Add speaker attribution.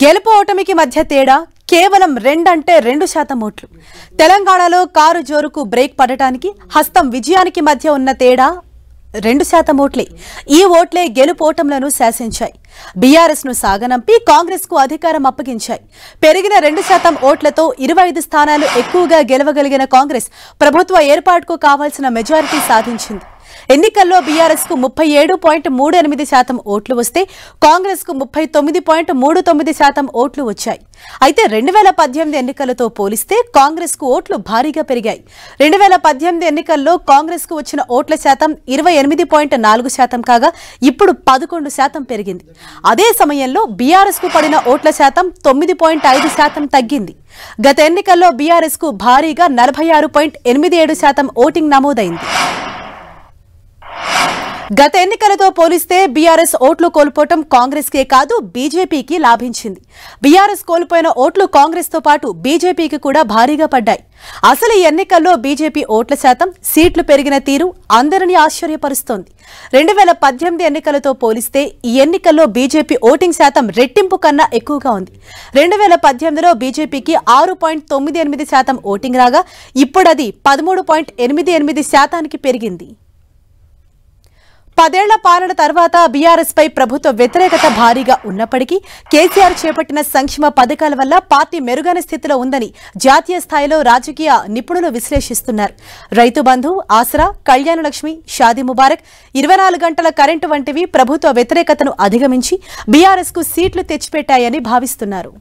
Speaker 1: గెలుపు ఓటమికి మధ్య తేడా కేవలం రెండంటే రెండు శాతం ఓట్లు తెలంగాణలో కారు జోరుకు బ్రేక్ పడటానికి హస్తం విజయానికి మధ్య ఉన్న తేడా రెండు శాతం ఓట్లే ఈ ఓట్లే గెలుపు ఓటములను శాసించాయి బీఆర్ఎస్ను సాగనంపి కాంగ్రెస్కు అధికారం అప్పగించాయి పెరిగిన రెండు శాతం ఓట్లతో ఇరవై ఐదు స్థానాలు ఎక్కువగా గెలవగలిగిన కాంగ్రెస్ ప్రభుత్వ ఏర్పాటుకు కావాల్సిన మెజారిటీ సాధించింది ఎన్నికల్లో బీఆర్ఎస్ కు ముప్పై ఏడు పాయింట్ మూడు ఎనిమిది శాతం ఓట్లు వస్తే కాంగ్రెస్ కు ముప్పై తొమ్మిది పాయింట్ మూడు తొమ్మిది శాతం ఓట్లు వచ్చాయి అయితే రెండు వేల పద్దెనిమిది ఎన్నికలతో పోలిస్తే కాంగ్రెస్ కు ఓట్లు భారీగా పెరిగాయి రెండు వేల పద్దెనిమిది ఎన్నికల్లో కాంగ్రెస్ కు వచ్చిన ఓట్ల శాతం ఇరవై ఎనిమిది పాయింట్ నాలుగు శాతం కాగా ఇప్పుడు పదకొండు శాతం పెరిగింది అదే సమయంలో బీఆర్ఎస్ కు పడిన ఓట్ల శాతం తొమ్మిది పాయింట్ ఐదు శాతం తగ్గింది గత ఎన్నికల్లో బీఆర్ఎస్ కు భారీగా నలభై ఆరు పాయింట్ ఎనిమిది ఏడు శాతం ఓటింగ్ నమోదైంది గత ఎన్నికలతో పోలిస్తే బీఆర్ఎస్ ఓట్లు కోల్పోవటం కాంగ్రెస్కే కాదు బీజేపీకి లాభించింది బీఆర్ఎస్ కోల్పోయిన ఓట్లు కాంగ్రెస్తో పాటు బీజేపీకి కూడా భారీగా పడ్డాయి అసలు ఈ ఎన్నికల్లో బీజేపీ ఓట్ల శాతం సీట్లు పెరిగిన తీరు అందరినీ ఆశ్చర్యపరుస్తోంది రెండు వేల పద్దెనిమిది ఎన్నికలతో పోలిస్తే ఈ ఎన్నికల్లో బీజేపీ ఓటింగ్ శాతం రెట్టింపు కన్నా ఎక్కువగా ఉంది రెండు వేల పద్దెనిమిదిలో బీజేపీకి ఆరు పాయింట్ తొమ్మిది ఎనిమిది శాతం ఓటింగ్ రాగా ఇప్పుడది పదమూడు పాయింట్ ఎనిమిది ఎనిమిది శాతానికి పెరిగింది పదేళ్ల పాలన తర్వాత బీఆర్ఎస్ పై ప్రభుత్వ వ్యతిరేకత భారీగా ఉన్నప్పటికీ కేసీఆర్ చేపట్టిన సంక్షేమ పథకాల వల్ల పార్టీ మెరుగైన స్థితిలో ఉందని జాతీయ స్థాయిలో రాజకీయ నిపుణులు విశ్లేషిస్తున్నారు రైతు బంధు ఆసరా కళ్యాణలక్ష్మి షాదీ ముబారక్ ఇరవై గంటల కరెంటు వంటివి ప్రభుత్వ వ్యతిరేకతను అధిగమించి బీఆర్ఎస్ కు సీట్లు తెచ్చిపెట్టాయని భావిస్తున్నారు